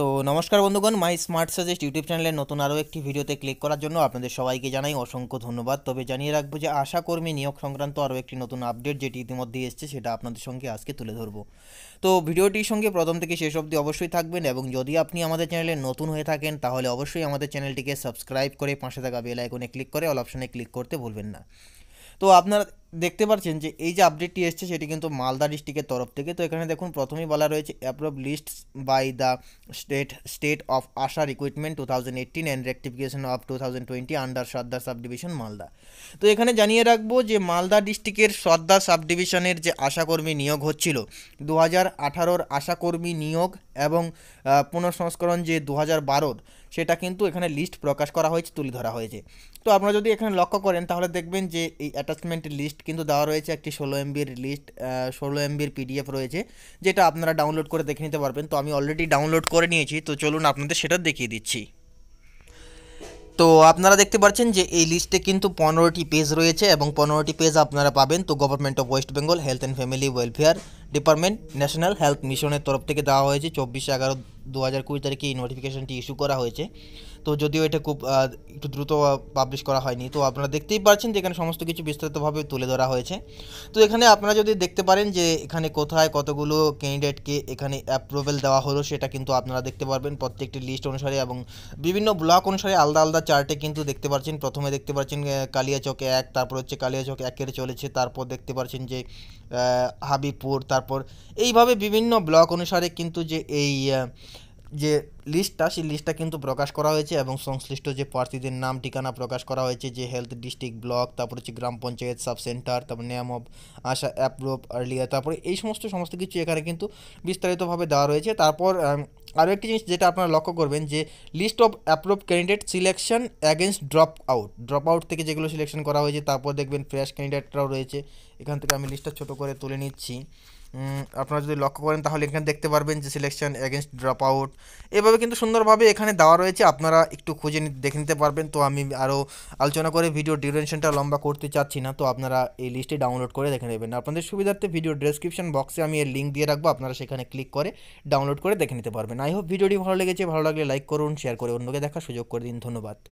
তো নমস্কার বন্ধুগণ মাই স্মার্ট সাজেস্ট ইউটিউব চ্যানেলের নতুন আরও একটি ভিডিওতে ক্লিক করার জন্য আপনাদের সবাইকে জানাই অসংখ্য ধন্যবাদ তবে জানিয়ে রাখবো যে আশাকর্মী নিয়োগ সংক্রান্ত আরও একটি নতুন আপডেট যেটি ইতিমধ্যে এসছে সেটা আপনাদের সঙ্গে আজকে তুলে ধরবো তো ভিডিওটির সঙ্গে প্রথম থেকে শেষ অবধি অবশ্যই থাকবেন এবং যদি আপনি আমাদের চ্যানেলে নতুন হয়ে থাকেন তাহলে অবশ্যই আমাদের চ্যানেলটিকে সাবস্ক্রাইব করে পাশে থাকা বেল আইকনে ক্লিক করে অল অপশনে ক্লিক করতে ভুলবেন না তো আপনারা দেখতে পাচ্ছেন যে এই যে আপডেটটি এসছে সেটি কিন্তু মালদা ডিস্ট্রিক্টের তরফ থেকে তো এখানে দেখুন প্রথমেই বলা রয়েছে approve list by the state state of ASHA recruitment two thousand eighteen and rectification of two thousand twenty under Sadar subdivision Malda তো এখানে জানিয়ে রাখবো যে মালদা ডিস্ট্রিক্টের সর্দার সাব ডিভিশনের যে আশাকর্মী নিয়োগ হচ্ছিল দু হাজার আঠারোর আশাকর্মী নিয়োগ এবং পুনঃসংস্করণ যে দু হাজার বারোর সেটা কিন্তু এখানে লিস্ট প্রকাশ করা হয়েছে তুলে ধরা হয়েছে তো আপনারা যদি এখানে লক্ষ্য করেন তাহলে দেখবেন যে এই অ্যাটাচমেন্টের লিস্ট কিন্তু দেওয়া রয়েছে একটি ষোলো এমবির লিস্ট ষোলো এমবির পিডিএফ রয়েছে যেটা আপনারা ডাউনলোড করে দেখে নিতে পারবেন তো আমি অলরেডি ডাউনলোড করে নিয়েছি তো চলুন আপনাদের সেটা দেখিয়ে দিচ্ছি তো আপনারা দেখতে পাচ্ছেন যে এই লিস্টে কিন্তু পনেরোটি পেজ রয়েছে এবং পনেরোটি পেজ আপনারা পাবেন তো government of West Bengal health and family welfare department national health মিশনের তরফ থেকে দেওয়া হয়েছে চব্বিশে এগারো দু হাজার কুড়ি তারিখে এই নোটিফিকেশানটি ইস্যু করা হয়েছে তো যদিও এটা খুব একটু দ্রুত পাবলিশ করা হয়নি তো আপনারা দেখতেই পারছেন যে এখানে সমস্ত কিছু বিস্তারিতভাবে তুলে ধরা হয়েছে তো এখানে আপনারা যদি দেখতে পারেন যে এখানে কোথায় কতগুলো ক্যান্ডিডেটকে এখানে অ্যাপ্রুভেল দেওয়া হলো সেটা কিন্তু আপনারা দেখতে পারবেন প্রত্যেকটি লিস্ট অনুসারে এবং বিভিন্ন ব্লক অনুসারে আলাদা আলাদা চার্টে কিন্তু দেখতে পাচ্ছেন প্রথমে দেখতে পাচ্ছেন চকে এক তারপর হচ্ছে কালিয়াচক একের চলেছে তারপর দেখতে পাচ্ছেন যে হাবিপুর তারপর এইভাবে বিভিন্ন ব্লক অনুসারে কিন্তু যে এই যে লিস্টটা সেই লিস্টটা কিন্তু প্রকাশ করা হয়েছে এবং সংশ্লিষ্ট যে প্রার্থীদের নাম ঠিকানা প্রকাশ করা হয়েছে যে হেলথ ডিস্ট্রিক্ট ব্লক তারপর হচ্ছে গ্রাম পঞ্চায়েত সাব সেন্টার তারপর name of ASHA approve area তারপরে এই সমস্ত সমস্ত কিছু এখানে কিন্তু বিস্তারিতভাবে দেওয়া রয়েছে তারপর আরও একটি জিনিস যেটা আপনারা লক্ষ্য করবেন যে list of approve candidate selection against drop out drop out থেকে যেগুলো সিলেকশন করা হয়েছে তারপর দেখবেন ফ্রেশ ক্যান্ডিডেটরাও রয়েছে এখান থেকে আমি লিস্টটা ছোটো করে তুলে নিচ্ছি আপনারা যদি লক্ষ্য করেন তাহলে এখানে দেখতে পারবেন যে সিলেকশন এগেনস্ট ড্রপ আউট এভাবে কিন্তু সুন্দরভাবে এখানে দেওয়া রয়েছে আপনারা একটু খুঁজে দেখে নিতে পারবেন তো আমি আরও আলোচনা করে ভিডিও ডিউরেশনটা লম্বা করতে চাচ্ছি না তো আপনারা এই লিস্টে ডাউনলোড করে দেখে নেবেন আপনাদের সুবিধার্থে ভিডিও ডেসক্রিপশন বক্সে আমি এর লিঙ্ক দিয়ে রাখবো আপনারা সেখানে ক্লিক করে ডাউনলোড করে দেখে নিতে পারবেন আই হোপ ভিডিওটি ভালো লেগেছে ভালো লাগলে লাইক করুন শেয়ার করে অন্যকে দেখার সুযোগ করে দিন ধন্যবাদ